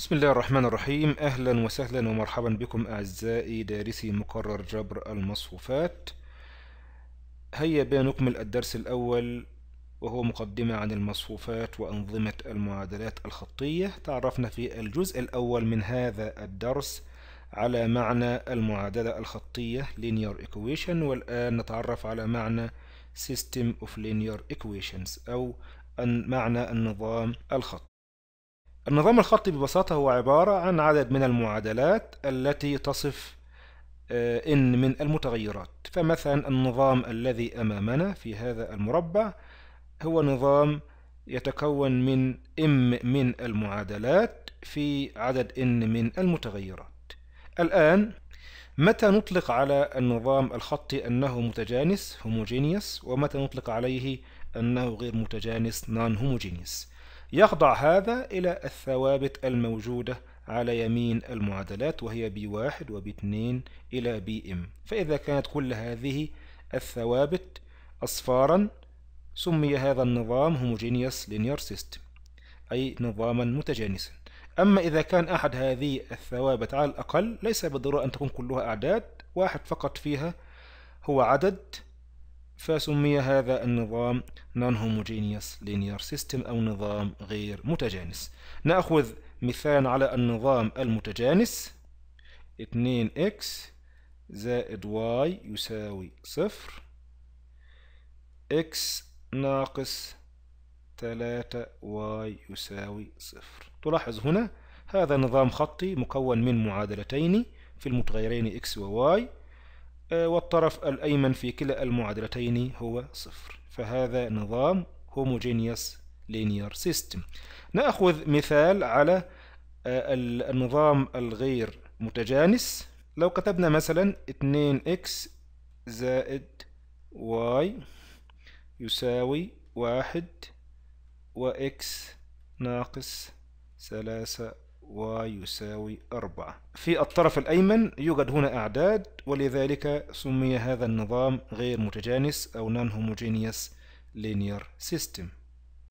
بسم الله الرحمن الرحيم أهلا وسهلا ومرحبا بكم أعزائي دارسي مقرر جبر المصفوفات هيا بنا نكمل الدرس الأول وهو مقدمة عن المصفوفات وأنظمة المعادلات الخطية تعرفنا في الجزء الأول من هذا الدرس على معنى المعادلة الخطية linear equation والآن نتعرف على معنى system of linear equations أو معنى النظام الخطي النظام الخطي ببساطة هو عبارة عن عدد من المعادلات التي تصف آه، إن من المتغيرات فمثلا النظام الذي أمامنا في هذا المربع هو نظام يتكون من ام من المعادلات في عدد ان من المتغيرات الآن متى نطلق على النظام الخطي أنه متجانس homogeneous ومتى نطلق عليه أنه غير متجانس non homogeneous يخضع هذا إلى الثوابت الموجودة على يمين المعادلات وهي بي واحد وبي اثنين إلى بي ام فإذا كانت كل هذه الثوابت أصفارا سمي هذا النظام هوموجينيوس لينير سيستم أي نظاما متجانسا أما إذا كان أحد هذه الثوابت على الأقل ليس بالضرورة أن تكون كلها أعداد واحد فقط فيها هو عدد فسمي هذا النظام نون هوموجينيوس لينير سيستم أو نظام غير متجانس نأخذ مثال على النظام المتجانس 2x زائد y يساوي صفر x ناقص 3y يساوي صفر تلاحظ هنا هذا نظام خطي مكون من معادلتين في المتغيرين x و y آه، والطرف الأيمن في كلا المعادلتين هو صفر فهذا نظام homogeneous linear system نأخذ مثال على آه، النظام الغير متجانس لو كتبنا مثلا 2x زائد y يساوي واحد x ناقص ثلاثة يساوي أربعة في الطرف الأيمن يوجد هنا أعداد ولذلك سمي هذا النظام غير متجانس أو non homogeneous linear system